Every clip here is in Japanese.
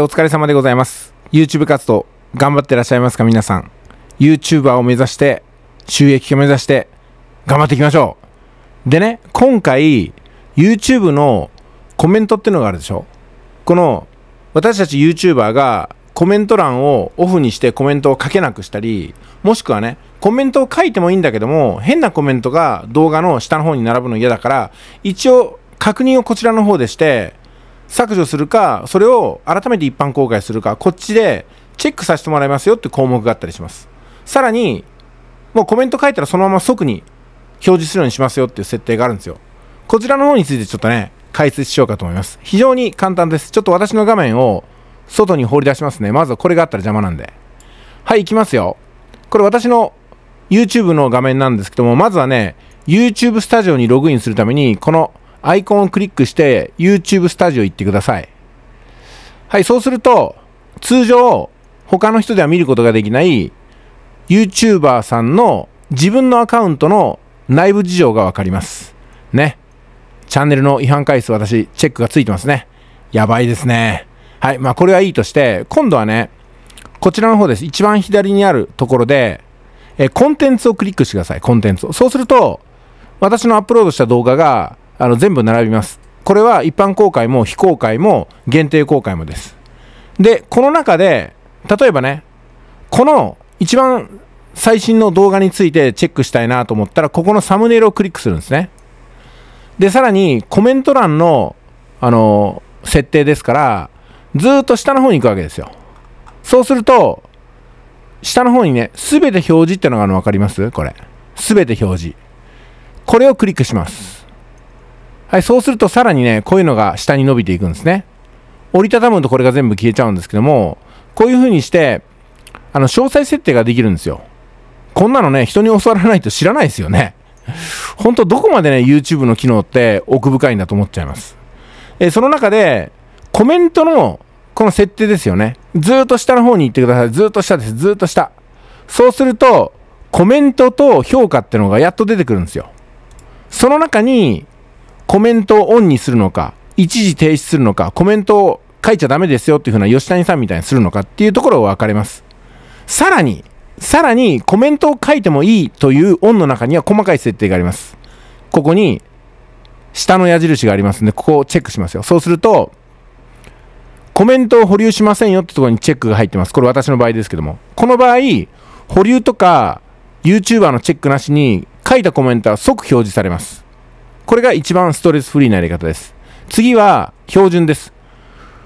お疲れ様でございます。YouTube 活動、頑張ってらっしゃいますか皆さん。YouTuber を目指して、収益化目指して、頑張っていきましょう。でね、今回、YouTube のコメントっていうのがあるでしょこの、私たち YouTuber がコメント欄をオフにしてコメントを書けなくしたり、もしくはね、コメントを書いてもいいんだけども、変なコメントが動画の下の方に並ぶの嫌だから、一応確認をこちらの方でして、削除するか、それを改めて一般公開するか、こっちでチェックさせてもらいますよって項目があったりします。さらに、もうコメント書いたらそのまま即に表示するようにしますよっていう設定があるんですよ。こちらの方についてちょっとね、解説しようかと思います。非常に簡単です。ちょっと私の画面を外に放り出しますね。まずはこれがあったら邪魔なんで。はい、いきますよ。これ私の YouTube の画面なんですけども、まずはね、YouTube スタジオにログインするために、このアイコンをクリックして YouTube スタジオ行ってください。はい、そうすると、通常、他の人では見ることができない YouTuber さんの自分のアカウントの内部事情がわかります。ね。チャンネルの違反回数私、チェックがついてますね。やばいですね。はい。まあ、これはいいとして、今度はね、こちらの方です。一番左にあるところで、えコンテンツをクリックしてください。コンテンツを。そうすると、私のアップロードした動画が、あの全部並びます。これは一般公開も非公開も限定公開もです。で、この中で、例えばね、この一番最新の動画についてチェックしたいなと思ったら、ここのサムネイルをクリックするんですね。で、さらにコメント欄の、あの、設定ですから、ずっと下の方に行くわけですよ。そうすると、下の方にね、すべて表示ってのがあるの分かりますこれ。すべて表示。これをクリックします。はい、そうするとさらにね、こういうのが下に伸びていくんですね。折りたたむとこれが全部消えちゃうんですけども、こういう風にして、あの、詳細設定ができるんですよ。こんなのね、人に教わらないと知らないですよね。ほんとどこまでね、YouTube の機能って奥深いんだと思っちゃいます。えその中で、コメントの、この設定ですよね。ずーっと下の方に行ってください。ずーっと下です。ずーっと下。そうすると、コメントと評価ってのがやっと出てくるんですよ。その中に、コメントをオンにするのか、一時停止するのか、コメントを書いちゃダメですよっていうふうな吉谷さんみたいにするのかっていうところを分かれます。さらに、さらにコメントを書いてもいいというオンの中には細かい設定があります。ここに、下の矢印がありますんで、ここをチェックしますよ。そうすると、コメントを保留しませんよってところにチェックが入ってます。これ私の場合ですけども。この場合、保留とか、YouTuber のチェックなしに書いたコメントは即表示されます。これが一番ストレスフリーなやり方です。次は、標準です。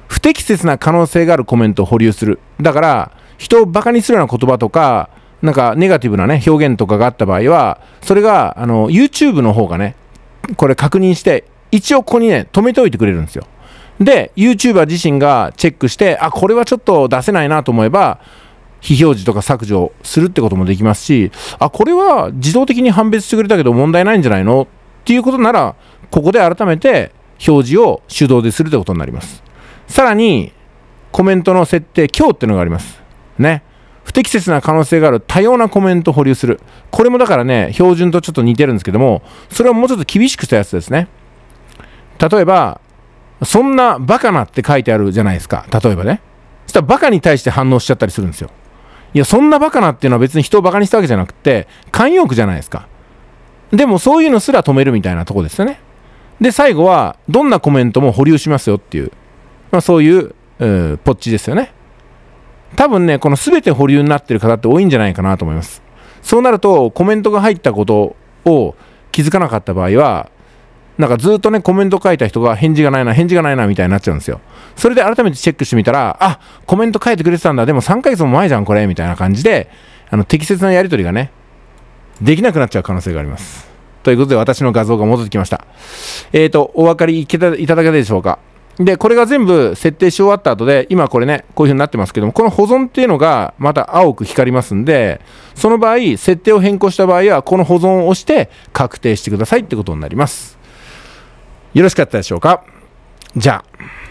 不適切な可能性があるコメントを保留する。だから、人をバカにするような言葉とか、なんかネガティブなね、表現とかがあった場合は、それが、あの、YouTube の方がね、これ確認して、一応ここにね、止めておいてくれるんですよ。で、YouTuber 自身がチェックして、あ、これはちょっと出せないなと思えば、非表示とか削除するってこともできますし、あ、これは自動的に判別してくれたけど問題ないんじゃないのっていうことなら、ここで改めて表示を手動でするということになります。さらに、コメントの設定、今日っていうのがあります。ね。不適切な可能性がある多様なコメントを保留する。これもだからね、標準とちょっと似てるんですけども、それをもうちょっと厳しくしたやつですね。例えば、そんなバカなって書いてあるじゃないですか。例えばね。そしたらバカに対して反応しちゃったりするんですよ。いや、そんなバカなっていうのは別に人をバカにしたわけじゃなくて、慣用句じゃないですか。でもそういうのすら止めるみたいなとこですよね。で、最後は、どんなコメントも保留しますよっていう、まあ、そういう、うポッチですよね。多分ね、この全て保留になってる方って多いんじゃないかなと思います。そうなると、コメントが入ったことを気づかなかった場合は、なんかずっとね、コメント書いた人が返事がないな、返事がないな、みたいになっちゃうんですよ。それで改めてチェックしてみたら、あ、コメント書いてくれてたんだ、でも3ヶ月も前じゃん、これ、みたいな感じで、あの、適切なやり取りがね、できなくなっちゃう可能性があります。ということで、私の画像が戻ってきました。えっ、ー、と、お分かりいただけたでしょうか。で、これが全部設定し終わった後で、今これね、こういう風になってますけども、この保存っていうのがまた青く光りますんで、その場合、設定を変更した場合は、この保存を押して確定してくださいってことになります。よろしかったでしょうかじゃあ。